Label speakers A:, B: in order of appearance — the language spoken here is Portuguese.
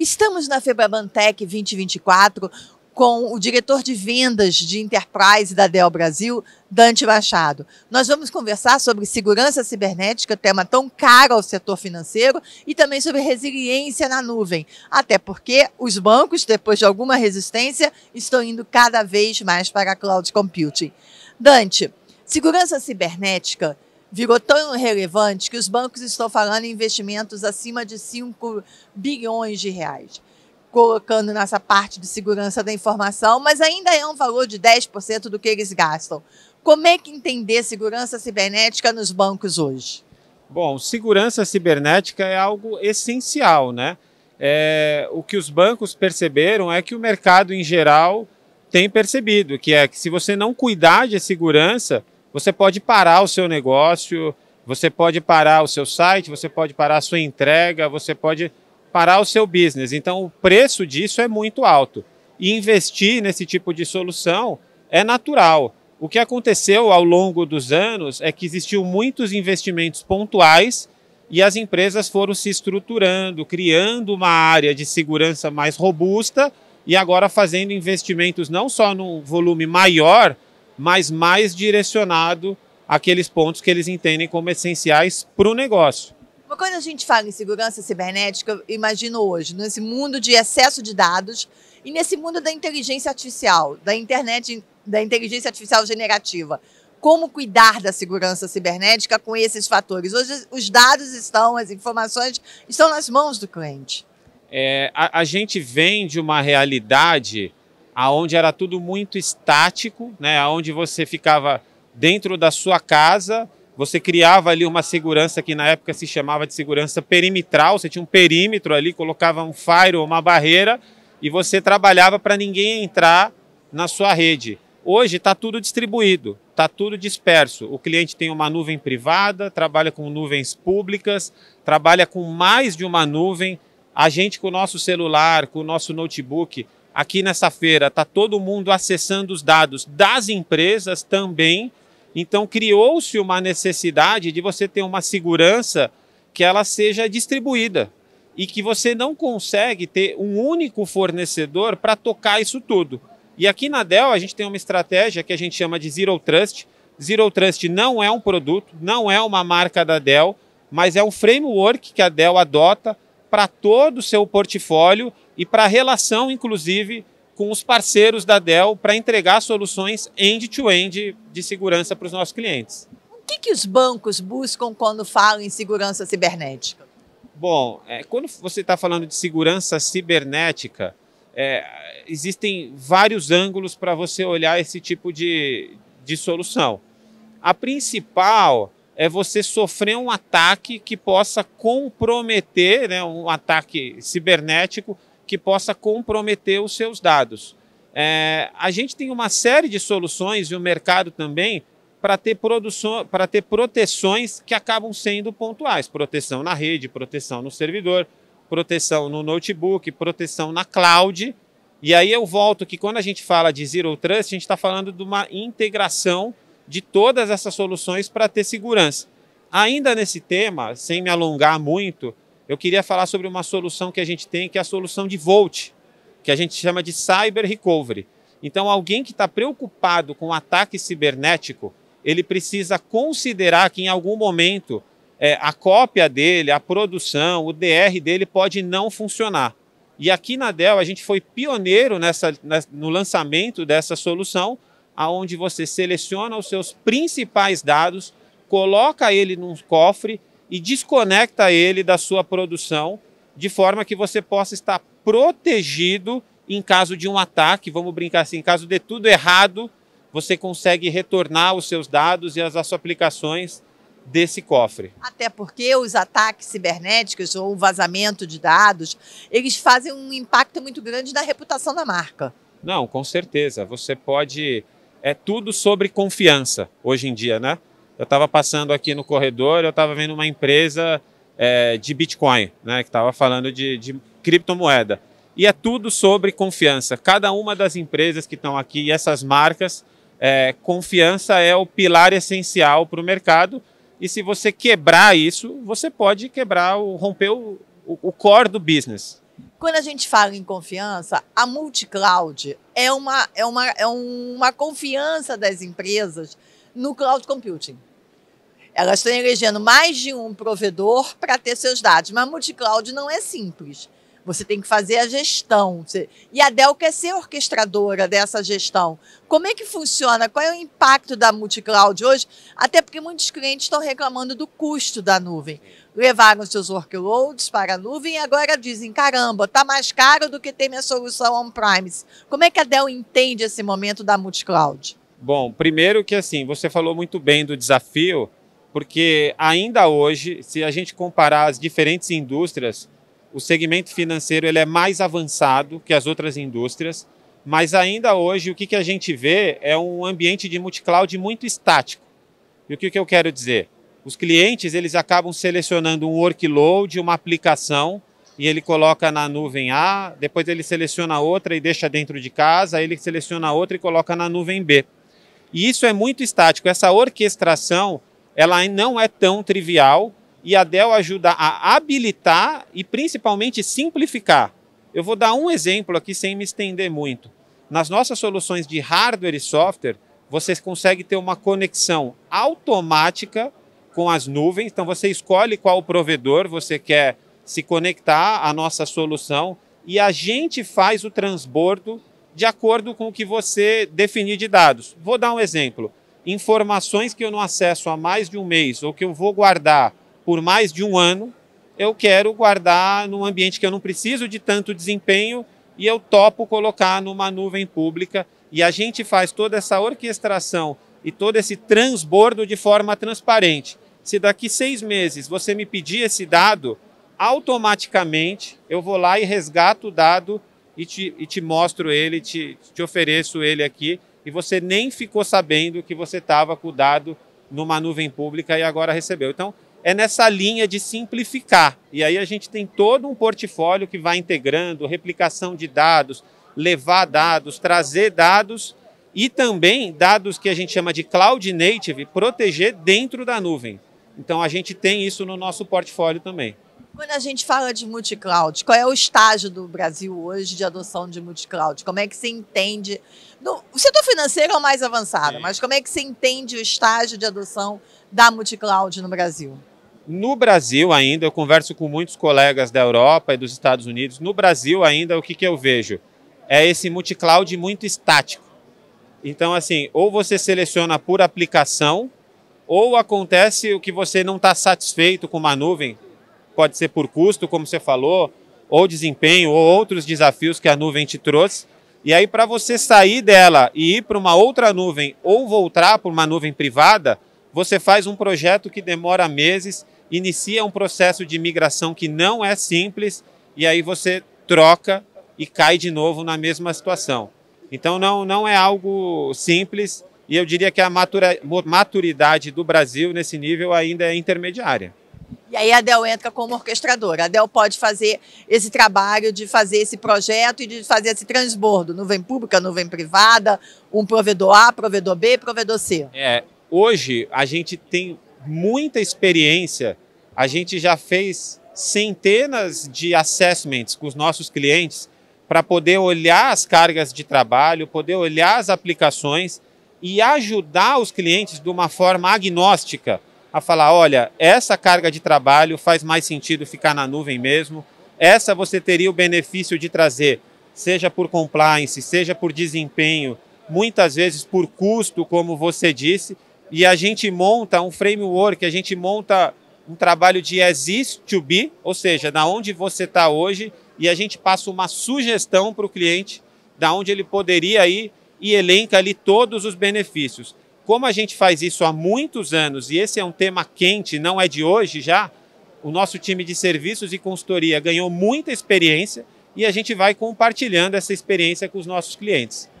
A: Estamos na Febrabantec 2024 com o diretor de vendas de Enterprise da Dell Brasil, Dante Machado. Nós vamos conversar sobre segurança cibernética, tema tão caro ao setor financeiro, e também sobre resiliência na nuvem. Até porque os bancos, depois de alguma resistência, estão indo cada vez mais para a cloud computing. Dante, segurança cibernética virou tão relevante que os bancos estão falando em investimentos acima de 5 bilhões de reais, colocando nessa parte de segurança da informação, mas ainda é um valor de 10% do que eles gastam. Como é que entender segurança cibernética nos bancos hoje?
B: Bom, segurança cibernética é algo essencial, né? É, o que os bancos perceberam é que o mercado em geral tem percebido, que é que se você não cuidar de segurança, você pode parar o seu negócio, você pode parar o seu site, você pode parar a sua entrega, você pode parar o seu business. Então, o preço disso é muito alto. E investir nesse tipo de solução é natural. O que aconteceu ao longo dos anos é que existiu muitos investimentos pontuais e as empresas foram se estruturando, criando uma área de segurança mais robusta e agora fazendo investimentos não só num volume maior, mas mais direcionado àqueles pontos que eles entendem como essenciais para o negócio.
A: quando a gente fala em segurança cibernética, eu imagino hoje, nesse mundo de excesso de dados e nesse mundo da inteligência artificial, da internet, da inteligência artificial generativa, como cuidar da segurança cibernética com esses fatores? Hoje os dados estão, as informações estão nas mãos do cliente.
B: É, a, a gente vem de uma realidade aonde era tudo muito estático, né, aonde você ficava dentro da sua casa, você criava ali uma segurança que na época se chamava de segurança perimetral, você tinha um perímetro ali, colocava um fire ou uma barreira e você trabalhava para ninguém entrar na sua rede. Hoje está tudo distribuído, está tudo disperso. O cliente tem uma nuvem privada, trabalha com nuvens públicas, trabalha com mais de uma nuvem. A gente, com o nosso celular, com o nosso notebook, aqui nessa feira está todo mundo acessando os dados das empresas também. Então criou-se uma necessidade de você ter uma segurança que ela seja distribuída e que você não consegue ter um único fornecedor para tocar isso tudo. E aqui na Dell a gente tem uma estratégia que a gente chama de Zero Trust. Zero Trust não é um produto, não é uma marca da Dell, mas é um framework que a Dell adota para todo o seu portfólio e para a relação, inclusive, com os parceiros da Dell para entregar soluções end-to-end -end de segurança para os nossos clientes.
A: O que, que os bancos buscam quando falam em segurança cibernética?
B: Bom, é, quando você está falando de segurança cibernética, é, existem vários ângulos para você olhar esse tipo de, de solução. A principal é você sofrer um ataque que possa comprometer, né, um ataque cibernético, que possa comprometer os seus dados. É, a gente tem uma série de soluções e o mercado também para ter, produção, ter proteções que acabam sendo pontuais: proteção na rede, proteção no servidor, proteção no notebook, proteção na cloud. E aí eu volto que quando a gente fala de Zero Trust, a gente está falando de uma integração de todas essas soluções para ter segurança. Ainda nesse tema, sem me alongar muito, eu queria falar sobre uma solução que a gente tem, que é a solução de Volt, que a gente chama de Cyber Recovery. Então, alguém que está preocupado com ataque cibernético, ele precisa considerar que em algum momento é, a cópia dele, a produção, o DR dele pode não funcionar. E aqui na Dell a gente foi pioneiro nessa, né, no lançamento dessa solução, aonde você seleciona os seus principais dados, coloca ele num cofre e desconecta ele da sua produção, de forma que você possa estar protegido em caso de um ataque, vamos brincar assim, em caso de tudo errado, você consegue retornar os seus dados e as, as suas aplicações desse cofre.
A: Até porque os ataques cibernéticos ou o vazamento de dados, eles fazem um impacto muito grande na reputação da marca.
B: Não, com certeza. Você pode. É tudo sobre confiança hoje em dia, né? Eu estava passando aqui no corredor, eu estava vendo uma empresa é, de Bitcoin, né, que estava falando de, de criptomoeda. E é tudo sobre confiança. Cada uma das empresas que estão aqui essas marcas, é, confiança é o pilar essencial para o mercado. E se você quebrar isso, você pode quebrar, o, romper o, o core do business.
A: Quando a gente fala em confiança, a multicloud é uma, é uma, é uma confiança das empresas no cloud computing. Elas estão elegendo mais de um provedor para ter seus dados. Mas multicloud não é simples. Você tem que fazer a gestão. E a Dell quer ser orquestradora dessa gestão. Como é que funciona? Qual é o impacto da multicloud hoje? Até porque muitos clientes estão reclamando do custo da nuvem. Levaram seus workloads para a nuvem e agora dizem: caramba, está mais caro do que ter minha solução on-premise. Como é que a Dell entende esse momento da multicloud?
B: Bom, primeiro que assim, você falou muito bem do desafio porque ainda hoje, se a gente comparar as diferentes indústrias, o segmento financeiro ele é mais avançado que as outras indústrias, mas ainda hoje o que, que a gente vê é um ambiente de multicloud muito estático. E o que, que eu quero dizer? Os clientes eles acabam selecionando um workload, uma aplicação, e ele coloca na nuvem A, depois ele seleciona outra e deixa dentro de casa, Aí ele seleciona outra e coloca na nuvem B. E isso é muito estático. Essa orquestração ela não é tão trivial e a Dell ajuda a habilitar e principalmente simplificar. Eu vou dar um exemplo aqui sem me estender muito. Nas nossas soluções de hardware e software, você consegue ter uma conexão automática com as nuvens. Então você escolhe qual provedor você quer se conectar à nossa solução e a gente faz o transbordo de acordo com o que você definir de dados. Vou dar um exemplo informações que eu não acesso há mais de um mês ou que eu vou guardar por mais de um ano, eu quero guardar num ambiente que eu não preciso de tanto desempenho e eu topo colocar numa nuvem pública. E a gente faz toda essa orquestração e todo esse transbordo de forma transparente. Se daqui seis meses você me pedir esse dado, automaticamente eu vou lá e resgato o dado e te, e te mostro ele, te, te ofereço ele aqui e você nem ficou sabendo que você estava com o dado numa nuvem pública e agora recebeu. Então, é nessa linha de simplificar. E aí a gente tem todo um portfólio que vai integrando replicação de dados, levar dados, trazer dados e também dados que a gente chama de cloud native, proteger dentro da nuvem. Então a gente tem isso no nosso portfólio também.
A: Quando a gente fala de multicloud, qual é o estágio do Brasil hoje de adoção de multicloud? Como é que você entende? No, o setor financeiro é o mais avançado, Sim. mas como é que você entende o estágio de adoção da multicloud no Brasil?
B: No Brasil ainda, eu converso com muitos colegas da Europa e dos Estados Unidos. No Brasil ainda, o que, que eu vejo? É esse multicloud muito estático. Então, assim, ou você seleciona por aplicação, ou acontece o que você não está satisfeito com uma nuvem, pode ser por custo, como você falou, ou desempenho, ou outros desafios que a nuvem te trouxe. E aí, para você sair dela e ir para uma outra nuvem ou voltar para uma nuvem privada, você faz um projeto que demora meses, inicia um processo de migração que não é simples, e aí você troca e cai de novo na mesma situação. Então, não, não é algo simples, e eu diria que a maturidade do Brasil nesse nível ainda é intermediária. E aí
A: a Adel entra como orquestradora. A Adel pode fazer esse trabalho de fazer esse projeto e de fazer esse transbordo, nuvem pública, nuvem privada, um provedor A, provedor B, provedor
B: C. É, hoje a gente tem muita experiência, a gente já fez centenas de assessments com os nossos clientes para poder olhar as cargas de trabalho, poder olhar as aplicações e ajudar os clientes de uma forma agnóstica a falar: olha, essa carga de trabalho faz mais sentido ficar na nuvem mesmo, essa você teria o benefício de trazer, seja por compliance, seja por desempenho, muitas vezes por custo, como você disse, e a gente monta um framework, a gente monta um trabalho de as is to be, ou seja, da onde você está hoje, e a gente passa uma sugestão para o cliente da onde ele poderia ir e elenca ali todos os benefícios. Como a gente faz isso há muitos anos e esse é um tema quente, não é de hoje já, o nosso time de serviços e consultoria ganhou muita experiência e a gente vai compartilhando essa experiência com os nossos clientes.